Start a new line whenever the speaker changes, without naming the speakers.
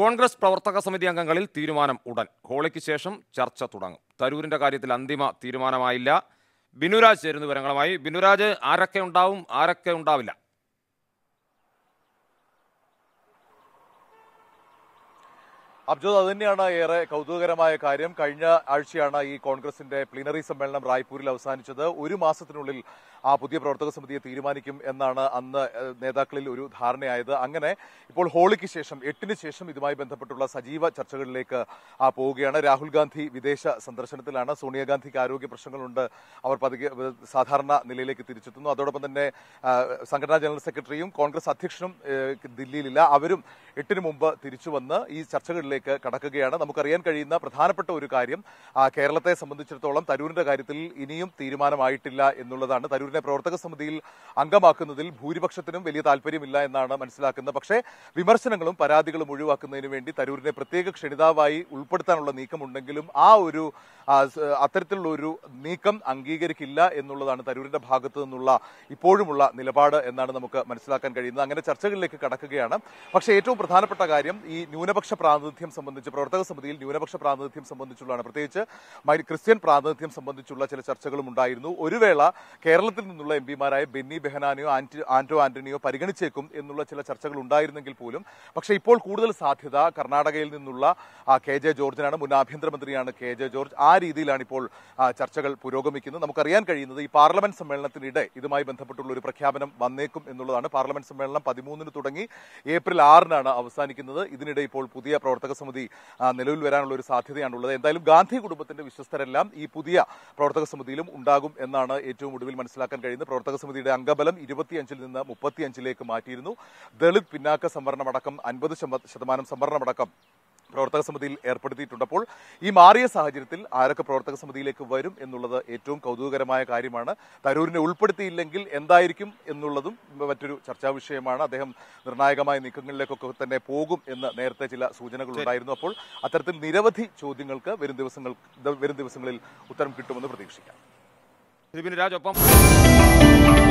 കോൺഗ്രസ് പ്രവർത്തക സമിതി അംഗങ്ങളിൽ തീരുമാനം ഉടൻ ഹോളിക്ക് ശേഷം ചർച്ച തുടങ്ങും തരൂരിൻ്റെ കാര്യത്തിൽ അന്തിമ തീരുമാനമായില്ല ബിനുരാജ് ചേരുന്ന വിവരങ്ങളുമായി ബിനുരാജ് ആരൊക്കെ ഉണ്ടാവും ആരൊക്കെ ഉണ്ടാവില്ല അബ്ജോദ് അതുതന്നെയാണ് ഏറെ കൗതുകകരമായ കാര്യം കഴിഞ്ഞ ആഴ്ചയാണ് ഈ കോൺഗ്രസിന്റെ പ്ലീനറി സമ്മേളനം റായ്പൂരിൽ അവസാനിച്ചത് ഒരു മാസത്തിനുള്ളിൽ ആ പുതിയ പ്രവർത്തക സമിതിയെ തീരുമാനിക്കും എന്നാണ് അന്ന് നേതാക്കളിൽ ഒരു ധാരണയായത് അങ്ങനെ ഇപ്പോൾ ഹോളിക്ക് ശേഷം എട്ടിന് ശേഷം ഇതുമായി ബന്ധപ്പെട്ടുള്ള സജീവ ചർച്ചകളിലേക്ക് പോവുകയാണ് രാഹുൽ ഗാന്ധി വിദേശ സന്ദർശനത്തിലാണ് സോണിയാഗാന്ധിക്ക് ആരോഗ്യ പ്രശ്നങ്ങളുണ്ട് അവർ പതുക്കെ സാധാരണ നിലയിലേക്ക് തിരിച്ചെത്തുന്നു അതോടൊപ്പം തന്നെ സംഘടനാ ജനറൽ സെക്രട്ടറിയും കോൺഗ്രസ് അധ്യക്ഷനും ദില്ലിയിലില്ല അവരും എട്ടിന് മുമ്പ് തിരിച്ചുവന്ന് ഈ ചർച്ചകളിൽ വിവരങ്ങളിലേക്ക് കടക്കുകയാണ് നമുക്കറിയാൻ കഴിയുന്ന പ്രധാനപ്പെട്ട ഒരു കാര്യം കേരളത്തെ സംബന്ധിച്ചിടത്തോളം തരൂരിന്റെ കാര്യത്തിൽ ഇനിയും തീരുമാനമായിട്ടില്ല എന്നുള്ളതാണ് തരൂരിനെ പ്രവർത്തക സമിതിയിൽ അംഗമാക്കുന്നതിൽ ഭൂരിപക്ഷത്തിനും വലിയ താല്പര്യമില്ല എന്നാണ് മനസ്സിലാക്കുന്നത് പക്ഷേ വിമർശനങ്ങളും പരാതികളും ഒഴിവാക്കുന്നതിന് വേണ്ടി തരൂരിനെ പ്രത്യേക ക്ഷണിതാവായി ഉൾപ്പെടുത്താനുള്ള നീക്കമുണ്ടെങ്കിലും ആ ഒരു അത്തരത്തിലുള്ള ഒരു നീക്കം അംഗീകരിക്കില്ല എന്നുള്ളതാണ് തരൂരിന്റെ ഭാഗത്തു നിന്നുള്ള ഇപ്പോഴുമുള്ള നിലപാട് എന്നാണ് നമുക്ക് മനസ്സിലാക്കാൻ കഴിയുന്നത് അങ്ങനെ ചർച്ചകളിലേക്ക് കടക്കുകയാണ് പക്ഷേ ഏറ്റവും പ്രധാനപ്പെട്ട കാര്യം ഈ ന്യൂനപക്ഷ പ്രാതിനിധ്യം പ്രാതിനിധ്യം സംബന്ധിച്ച് പ്രവർത്തക സമിതിയിൽ ന്യൂനപക്ഷ പ്രാതിനിധ്യം സംബന്ധിച്ചുള്ളതാണ് പ്രത്യേകിച്ച് ക്രിസ്ത്യൻ പ്രാതിനിധ്യം സംബന്ധിച്ചുള്ള ചില ചർച്ചകളും ഉണ്ടായിരുന്നു ഒരു വേള കേരളത്തിൽ നിന്നുള്ള എം പിമാരായ ബെന്നി ബെഹനാനെയോ ആന്റോ ആന്റണിയോ പരിഗണിച്ചേക്കും എന്നുള്ള ചില ചർച്ചകൾ ഉണ്ടായിരുന്നെങ്കിൽ പോലും പക്ഷേ ഇപ്പോൾ കൂടുതൽ സാധ്യത കർണാടകയിൽ നിന്നുള്ള കെ ജെ ജോർജിനാണ് മുൻ ആഭ്യന്തരമന്ത്രിയാണ് കെ ജെ ജോർജ് ആ രീതിയിലാണ് ഇപ്പോൾ ചർച്ചകൾ പുരോഗമിക്കുന്നത് നമുക്കറിയാൻ കഴിയുന്നത് ഈ പാർലമെന്റ് സമ്മേളനത്തിനിടെ ഇതുമായി ബന്ധപ്പെട്ടുള്ള ഒരു പ്രഖ്യാപനം വന്നേക്കും എന്നുള്ളതാണ് പാർലമെന്റ് സമ്മേളനം പതിമൂന്നിന് തുടങ്ങി ഏപ്രിൽ ആറിനാണ് അവസാനിക്കുന്നത് ഇതിനിടെ ഇപ്പോൾ പുതിയ പ്രവർത്തക സമിതി നിലവിൽ വരാനുള്ള ഒരു സാധ്യതയാണുള്ളത് എന്തായാലും ഗാന്ധി കുടുംബത്തിന്റെ വിശ്വസ്തരെല്ലാം ഈ പുതിയ പ്രവർത്തക സമിതിയിലും ഉണ്ടാകും എന്നാണ് ഏറ്റവും ഒടുവിൽ മനസ്സിലാക്കാൻ കഴിയുന്നത് പ്രവർത്തക സമിതിയുടെ അംഗബലം ഇരുപത്തിയഞ്ചിൽ നിന്ന് മുപ്പത്തിയഞ്ചിലേക്ക് മാറ്റിയിരുന്നു ദളിത് പിന്നാക്ക സംവരണമടക്കം അൻപത് ശതമാനം സംവരണമടക്കം പ്രവർത്തക സമിതിയിൽ ഏർപ്പെടുത്തിയിട്ടുണ്ട് അപ്പോൾ ഈ മാറിയ സാഹചര്യത്തിൽ ആരൊക്കെ പ്രവർത്തക സമിതിയിലേക്ക് വരും എന്നുള്ളത് ഏറ്റവും കൗതുകകരമായ കാര്യമാണ് തരൂരിനെ ഉൾപ്പെടുത്തിയില്ലെങ്കിൽ എന്തായിരിക്കും എന്നുള്ളതും മറ്റൊരു ചർച്ചാ വിഷയമാണ് അദ്ദേഹം നിർണായകമായ നീക്കങ്ങളിലേക്കൊക്കെ തന്നെ പോകും എന്ന് നേരത്തെ ചില സൂചനകൾ ഉണ്ടായിരുന്നു അപ്പോൾ അത്തരത്തിൽ നിരവധി ചോദ്യങ്ങൾക്ക് വരും ദിവസങ്ങൾ വരും ദിവസങ്ങളിൽ ഉത്തരം കിട്ടുമെന്ന് പ്രതീക്ഷിക്കാം രാജ് ഒപ്പം